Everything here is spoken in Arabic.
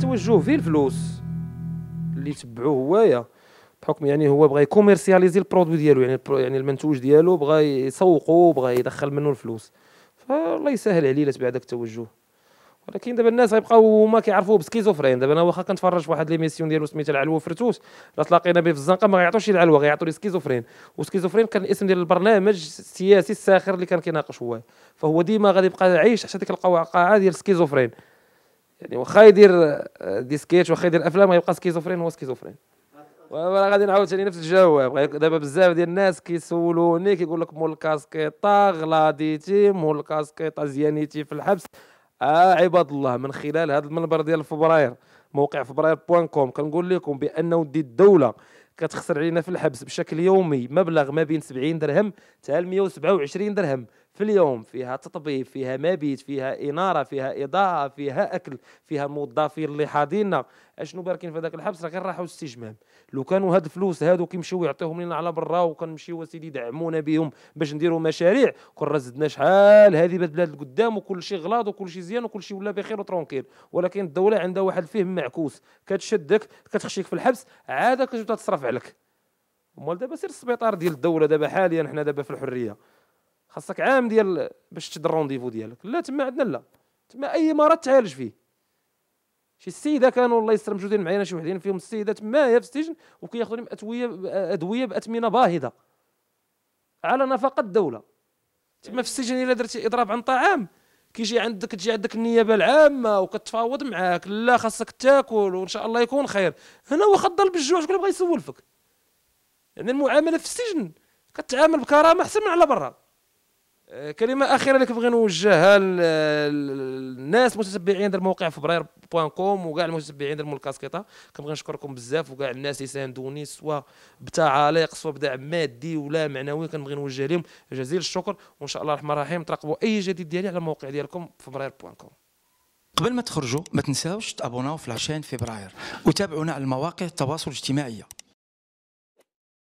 توجه فيه الفلوس اللي تبعوه هوايا بحكم يعني هو بغى يكوميرسياليزي البرودوي ديالو يعني البرو يعني المنتوج ديالو بغى يسوقو بغى يدخل منه الفلوس فالله يسهل عليه لتبع داك التوجه ولكن دابا الناس غيبقاو هما كيعرفوه بسكيزوفرين دابا انا واخا كنتفرج في واحد ليميسيون ديالو سميتها العلوه فرتوس راه تلاقينا به في الزنقه ما غيعطوش العلوه غيعطوا لي سكيزوفرين وسكيزوفرين كان الاسم ديال البرنامج السياسي الساخر اللي كان كيناقش هو فهو ديما غادي يبقى عايش حتى ديك القاعه ديال سكيزوفرين يعني واخا يدير آه، دي سكيتش واخا يدير افلام غيبقى سكيزوفرين هو سكيزوفرين وانا غادي نعاود ثاني نفس الجواب دابا بزاف ديال الناس كيسولوني كيقول لك مول الكاسكيطه غلاديتي مول الكاسكيطه زيانيتي في الحبس آه عباد الله من خلال هذا المنبر ديال فبراير موقع فبراير بوان كوم كنقول لكم بان ودي الدوله كتخسر علينا في الحبس بشكل يومي مبلغ ما بين 70 درهم حتى 127 درهم في اليوم فيها تطبيب فيها مبيت فيها اناره فيها اضاءه فيها اكل فيها موظفين اللي حاضرين اشنو باركين في ذاك الحبس راه راحوا استجمام لو كانوا هاد الفلوس هادو كيمشيو يعطيهم لنا على برا وكنمشيو سيدي يدعمونا بهم باش نديروا مشاريع كون راه زدنا شحال هذه بلاد البلاد القدام وكل شيء غلاط وكل شيء زيان وكل شيء ولا بخير وترونكيل ولكن الدوله عندها واحد الفهم معكوس كتشدك كتخشيك في الحبس عاد كتبدا تصرف عليك امال دابا سير السبيطار ديال الدوله دابا حاليا حنا دابا في الحريه خاصك عام ديال باش تشد الرونديفو ديالك لا تما عندنا لا تما اي مرض تعالج فيه شي السيده كانوا الله يستر موجودين معايا شي وحدين فيهم السيده تما هي في السجن وكياخذوا لهم ادويه ادويه باثمنه باهظه على نفقه الدوله تما في السجن الا درتي اضراب عن طعام كيجي عندك تجي عندك النيابه العامه وكتفاوض معاك لا خاصك تاكل وان شاء الله يكون خير هنا واخا ضل بالجوع شكون اللي بغى يسولفك يعني المعامله في السجن كتعامل بكرامه احسن من على برا آه، كلمه اخيره اللي كنبغي نوجهها للناس المتتبعين ديال موقع فبراير بوان كوم وكاع المتتبعين ديال الكاسكيطه كنبغي نشكركم بزاف وكاع الناس اللي ساندوني سواء بتعاليق سواء بدعم مادي ولا معنوي كنبغي نوجه لهم جزيل الشكر وان شاء الله الرحمن الرحيم تراقبوا اي جديد ديالي على الموقع ديالكم فبراير بوان كوم قبل ما تخرجوا ما تنساوش تابوناو في العشان فبراير وتابعونا على المواقع التواصل الاجتماعي